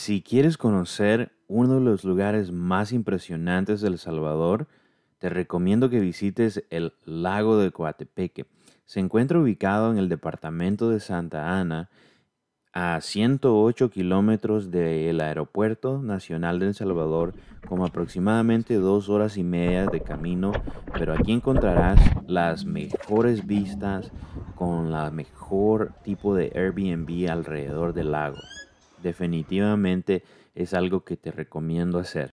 Si quieres conocer uno de los lugares más impresionantes de El Salvador, te recomiendo que visites el lago de Coatepeque. Se encuentra ubicado en el departamento de Santa Ana, a 108 kilómetros del Aeropuerto Nacional de El Salvador, con aproximadamente dos horas y media de camino, pero aquí encontrarás las mejores vistas con la mejor tipo de Airbnb alrededor del lago definitivamente es algo que te recomiendo hacer.